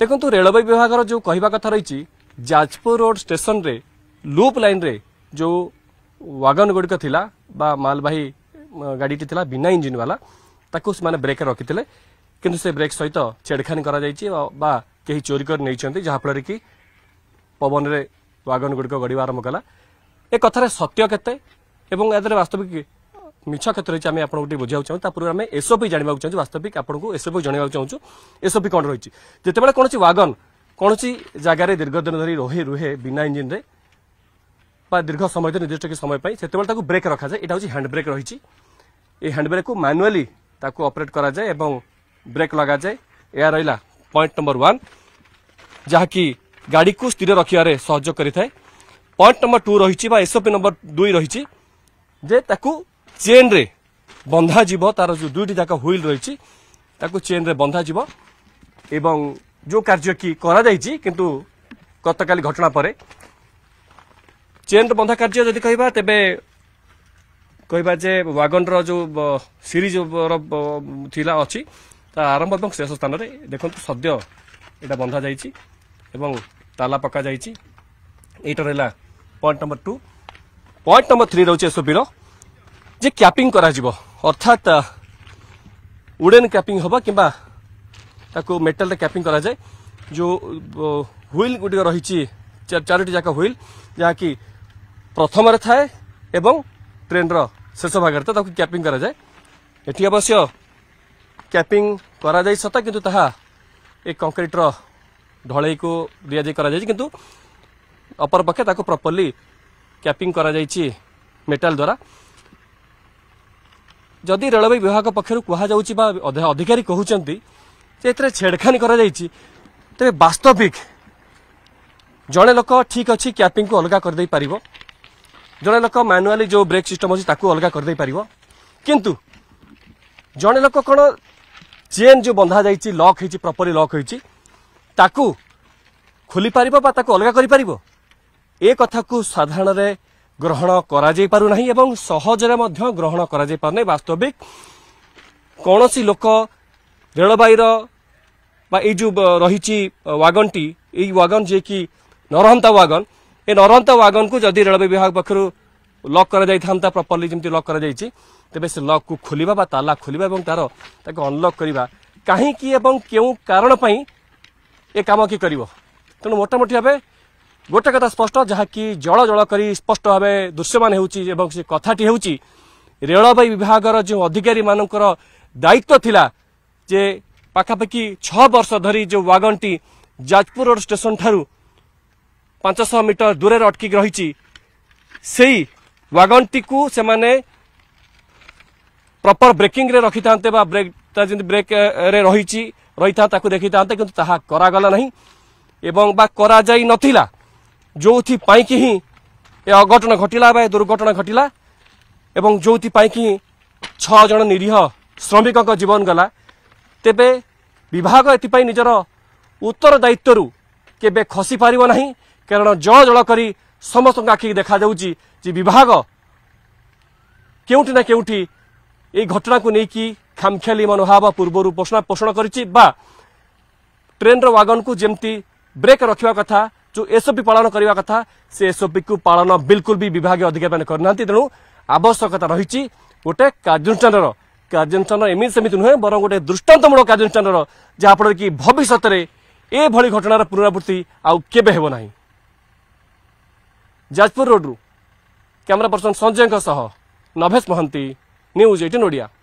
ଦେଖନ୍ତୁ ରେଳବାଇ ବିଭାଗର ଯେଉଁ କହିବା କଥା ରହିଛି ଯାଜପୁର ରୋଡ଼ ଷ୍ଟେସନରେ ଲୁପ୍ ଲାଇନ୍ରେ ଯେଉଁ ୱାଗନ୍ ଗୁଡ଼ିକ ଥିଲା ବା ମାଲବାହୀ ଗାଡ଼ିଟି ଥିଲା ବିନା ଇଞ୍ଜିନ୍ବାଲା ତାକୁ ସେମାନେ ବ୍ରେକ୍ରେ ରଖିଥିଲେ କିନ୍ତୁ ସେ ବ୍ରେକ୍ ସହିତ ଛେଡ଼ଖାନି କରାଯାଇଛି ବା କେହି ଚୋରି କରି ନେଇଛନ୍ତି ଯାହାଫଳରେ କି ପବନରେ ୱାଗନ୍ ଗୁଡ଼ିକ ଗଡ଼ିବା ଆରମ୍ଭ କଲା ଏ କଥାରେ ସତ୍ୟ କେତେ ଏବଂ ଏଥିରେ ବାସ୍ତବିକ মিছ ক্ষেত্র রয়েছে আমি আপনার টিকে বুঝাও চাহু তাপূর্বে আমি এসওপি জাঁয়া চাহু বাস্তবিক আপনার এসওপি জনাইবা চাহুছু এসওপি কম রয়েছে যেতবে কোণী ওয়াগন কোণী জায়গায় দীর্ঘদিন ধর রহে রুহে বিনা ইঞ্জিন্রে বা দীর্ঘ সময় ধরে নির্দিষ্ট কিছু সময় পাই সেতবে তাকে ব্রেক রখা যায় এটা হচ্ছে হ্যান্ড ব্রেক রয়েছে এই হ্যান্ড ব্রেক ম্যানুয়ালি তাকে অপরেট করা যায় এবং ব্রেক লগা যায় এয়া রহিলা পয়েন্ট নম্বর ওয়ান যাকি গাড়ি কু স্থির রখিবার সহযোগ করে পয়েন্ট নম্বর টু রয়েছে বা এসওপি নম্বর দুই রয়েছে যে তাকে ଚେନ୍ରେ ବନ୍ଧାଯିବ ତାର ଯେଉଁ ଦୁଇଟି ଯାକ ହୁଇଲ୍ ରହିଛି ତାକୁ ଚେନ୍ରେ ବନ୍ଧାଯିବ ଏବଂ ଯେଉଁ କାର୍ଯ୍ୟ କି କରାଯାଇଛି କିନ୍ତୁ ଗତକାଲି ଘଟଣା ପରେ ଚେନ୍ରେ ବନ୍ଧା କାର୍ଯ୍ୟ ଯଦି କହିବା ତେବେ କହିବା ଯେ ୱାଗନ୍ର ଯେଉଁ ସିରିଜ୍ର ଥିଲା ଅଛି ତା ଆରମ୍ଭ ଏବଂ ଶେଷ ସ୍ଥାନରେ ଦେଖନ୍ତୁ ସଦ୍ୟ ଏଇଟା ବନ୍ଧାଯାଇଛି ଏବଂ ତାଲା ପକାଯାଇଛି ଏଇଟା ରହିଲା point number two point number three ରହୁଛି ଏସ୍ଓପିର जे क्यापिंग अर्थात उडेन क्यापिंग हम कि मेटेल क्यापिंग कराए जो ह्विल गुड रही चार जाक ह्विल जहाँ कि प्रथम थाए एवं ट्रेन रेष भाग क्यापिंग कराए ये अवश्य क्यापिंग करा जाए सत कितु ता कंक्रीट रढ़े को दिजाई कि अपरपक्ष प्रपर्ली क्यापिंग करा मेटाल द्वारा ଯଦି ରେଳବାଇ ବିଭାଗ ପକ୍ଷରୁ କୁହାଯାଉଛି ବା ଅଧିକାରୀ କହୁଛନ୍ତି ଯେ ଏଥିରେ ଛେଡ଼ଖାନି କରାଯାଇଛି ତେବେ ବାସ୍ତବିକ ଜଣେ ଲୋକ ଠିକ୍ ଅଛି କ୍ୟାପିଂକୁ ଅଲଗା କରିଦେଇପାରିବ ଜଣେ ଲୋକ ମାନୁଆଲି ଯେଉଁ ବ୍ରେକ୍ ସିଷ୍ଟମ୍ ଅଛି ତାକୁ ଅଲଗା କରିଦେଇପାରିବ କିନ୍ତୁ ଜଣେ ଲୋକ କ'ଣ ଚେନ୍ ଯେଉଁ ବନ୍ଧାଯାଇଛି ଲକ୍ ହେଇଛି ପ୍ରପର୍ଲି ଲକ୍ ହେଇଛି ତାକୁ ଖୋଲିପାରିବ ବା ତାକୁ ଅଲଗା କରିପାରିବ ଏ କଥାକୁ ସାଧାରଣରେ ଗ୍ରହଣ କରାଯାଇପାରୁ ନାହିଁ ଏବଂ ସହଜରେ ମଧ୍ୟ ଗ୍ରହଣ କରାଯାଇପାରୁ ନାହିଁ ବାସ୍ତବିକ କୌଣସି ଲୋକ ରେଳବାଇର ବା ଏଇ ଯେଉଁ ରହିଛି ୱାଗନ୍ଟି ଏଇ ୱାଗନ୍ ଯିଏକି ନରହନ୍ତା ୱାଗନ୍ ଏ ନରହନ୍ତା ୱାଗନ୍କୁ ଯଦି ରେଳବାଇ ବିଭାଗ ପକ୍ଷରୁ ଲକ୍ କରାଯାଇଥାନ୍ତା ପ୍ରପର୍ଲି ଯେମିତି ଲକ୍ କରାଯାଇଛି ତେବେ ସେ ଲକ୍କୁ ଖୋଲିବା ବା ତାଲା ଖୋଲିବା ଏବଂ ତା'ର ତାକୁ ଅନଲକ୍ କରିବା କାହିଁକି ଏବଂ କେଉଁ କାରଣ ପାଇଁ ଏ କାମ କିଏ କରିବ ତେଣୁ ମୋଟାମୋଟି ଭାବେ ଗୋଟେ କଥା ସ୍ପଷ୍ଟ ଯାହାକି ଜଳ ଜଳ କରି ସ୍ପଷ୍ଟ ଭାବେ ଦୃଶ୍ୟମାନ ହେଉଛି ଏବଂ ସେ କଥାଟି ହେଉଛି ରେଳବାଇ ବିଭାଗର ଯେଉଁ ଅଧିକାରୀମାନଙ୍କର ଦାୟିତ୍ୱ ଥିଲା ଯେ ପାଖାପାଖି ଛଅ ବର୍ଷ ଧରି ଯେଉଁ ୱାଗନଟି ଯାଜପୁର ରୋଡ଼ ଷ୍ଟେସନ ଠାରୁ ପାଞ୍ଚଶହ ମିଟର ଦୂରରେ ଅଟକିକି ରହିଛି ସେଇ ୱାଗନଟିକୁ ସେମାନେ ପ୍ରପର ବ୍ରେକିଂରେ ରଖିଥାନ୍ତେ ବା ବ୍ରେକ୍ ତାର ଯେମିତି ବ୍ରେକ୍ରେ ରହିଛି ରହିଥା ତାକୁ ଦେଖିଥାନ୍ତେ କିନ୍ତୁ ତାହା କରାଗଲା ନାହିଁ ଏବଂ ବା କରାଯାଇ ନଥିଲା ଯେଉଁଥିପାଇଁ କି ହିଁ ଏ ଅଘଟଣ ଘଟିଲା ବା ଏ ଦୁର୍ଘଟଣା ଘଟିଲା ଏବଂ ଯେଉଁଥିପାଇଁ କି ଛଅ ଜଣ ନିରୀହ ଶ୍ରମିକଙ୍କ ଜୀବନ ଗଲା ତେବେ ବିଭାଗ ଏଥିପାଇଁ ନିଜର ଉତ୍ତରଦାୟିତ୍ୱରୁ କେବେ ଖସିପାରିବ ନାହିଁ କାରଣ ଜଳ ଜଳ କରି ସମସ୍ତଙ୍କ ଆଖିକି ଦେଖାଯାଉଛି ଯେ ବିଭାଗ କେଉଁଠି ନା କେଉଁଠି ଏହି ଘଟଣାକୁ ନେଇକି ଖାମଖିଆଲି ମନୋଭାବ ପୂର୍ବରୁ ପୋଷଣ ପୋଷଣ କରିଛି ବା ଟ୍ରେନ୍ର ୱାଗନ୍କୁ ଯେମିତି ବ୍ରେକ୍ ରଖିବା କଥା जो एसओपी ପାଳନ କରିବା କଥା ସେ एसओपी को पालन बिल्कुल भी विभाग अधिकारी मैंने करना तेणु आवश्यकता रही गोटे कार्यानुष्ठान କାର୍ଯ୍ୟାନୁଷ୍ଠାନ ଏମିତି ସେମିତି ନୁହେଁ ବରଂ ଗୋଟେ ଦୃଷ୍ଟାନ୍ତମୂଳକ କାର୍ଯ୍ୟାନୁଷ୍ଠାନର ଯାହାଫଳରେ କି ଭବିଷ୍ୟତରେ ଏଭଳି ଘଟଣାର ପୁନରାବୃତ୍ତି ଆଉ କେବେ ହେବ ନାହିଁ ଯାଜପୁର ରୋଡ଼ରୁ କ୍ୟାମେରା ପର୍ସନ ସଞ୍ଜୟଙ୍କ ସହ ନଭେଶ ମହାନ୍ତି ନ୍ୟୁଜ୍ ଏଇଟିନ୍ ଓଡ଼ିଆ